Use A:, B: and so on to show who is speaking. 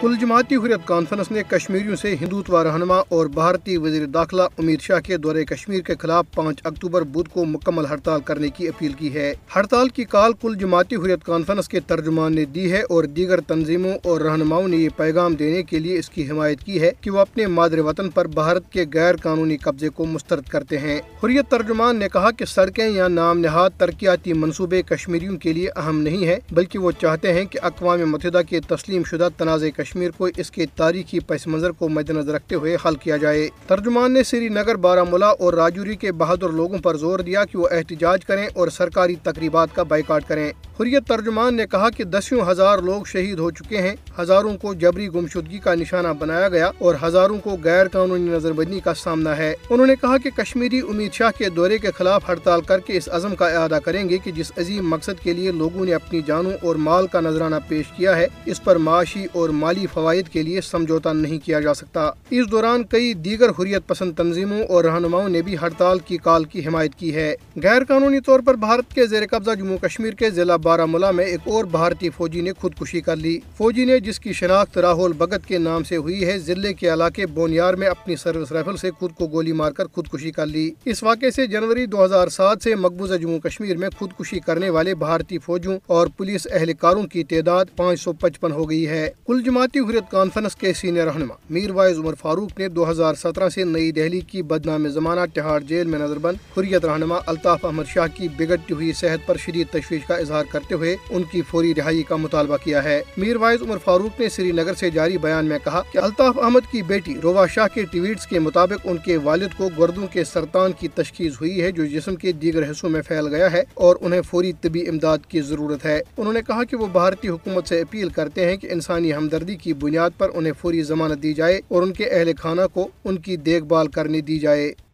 A: कुल जमाती हुरियत कॉन्फ्रेंस ने कश्मीरियों से हिंदुत्व रहनमा और भारतीय वजीर दाखिला अमित शाह के दौरे कश्मीर के खिलाफ पाँच अक्टूबर बुध को मुकम्मल हड़ताल करने की अपील की है हड़ताल की काल कुल जमाती हुरियत कॉन्फ्रेंस के तर्जुमान ने दी है और दीगर तंजीमों और रहनुमाओं ने ये पैगाम देने के लिए इसकी हिमायत की है की वो अपने मादरे वतन आरोप भारत के गैर कानूनी कब्जे को मुस्तरद करते हैं हुरियत तर्जुमान ने कहा की सड़कें या नाम नहाद तरक्याती मनसूबे कश्मीरियों के लिए अहम नहीं है बल्कि वो चाहते हैं की अकवा मुतहदा के तस्लीम शुदा तनाज़ कश्मीर को इसके तारीखी पस मंज़र को मद्दनज़र रखते हुए हल किया जाए तर्जुमान ने श्रीनगर बारामूला और राजौरी के बहादुर लोगों पर जोर दिया कि वो एहतजाज करें और सरकारी तकरीबा का बाइकाट करें हुरियत तर्जुमान ने कहा कि दसियों हज़ार लोग शहीद हो चुके हैं हज़ारों को जबरी गुमशुदगी का निशाना बनाया गया और हज़ारों को गैर कानूनी नजरबंदी का सामना है उन्होंने कहा कि कश्मीरी उम्मीद शाह के दौरे के खिलाफ हड़ताल करके इस अज़म का अदा करेंगे कि जिस अजीम मकसद के लिए लोगों ने अपनी जानों और माल का नजराना पेश किया है इस पर माशी और माली फवायद के लिए समझौता नहीं किया जा सकता इस दौरान कई दीगर हुरियत पसंद तंजीमों और रहनुमाओं ने भी हड़ताल की काल की हिमायत की है गैर कानूनी तौर पर भारत के जेर कब्जा जम्मू कश्मीर के जिला बारामूला में एक और भारतीय फौजी ने खुदकुशी कर ली फौजी ने जिसकी शनाख्त राहुल भगत के नाम से हुई है जिले के इलाके बोनियार में अपनी सर्विस राइफल से खुद को गोली मारकर खुदकुशी कर ली इस वाक़े से जनवरी 2007 से मकबूजा जम्मू कश्मीर में खुदकुशी करने वाले भारतीय फौजों और पुलिस एहलकारों की तादाद पाँच हो गई है कुल जमाती हुरियत कॉन्फ्रेंस के सीनियर रहनमा मीर वाइज उमर फारूक ने सत्रह से नई दिल्ली की बदनाम जमाना तिहाड़ जेल में नजरबंद हुरियत रहनमा अल्ताफ अहमद शाह की बिगड़ती हुई सेहत पर शदीद तशवीश का इजहार कर करते हुए उनकी फौरी रिहाई का मुतालबा किया है मीर मीरवाइज उमर फारूक ने श्रीनगर से जारी बयान में कहा कि अल्ताफ अहमद की बेटी रोवा शाह के ट्वीट के मुताबिक उनके वालिद को गर्दों के सरतान की तशखीस हुई है जो जिसम के दीगर हिस्सों में फैल गया है और उन्हें फौरी तबी इमदाद की जरूरत है उन्होंने कहा की वो भारतीय हुकूमत ऐसी अपील करते हैं की इंसानी हमदर्दी की बुनियाद आरोप उन्हें फौरी जमानत दी जाए और उनके अहल खाना को उनकी देखभाल करने दी जाए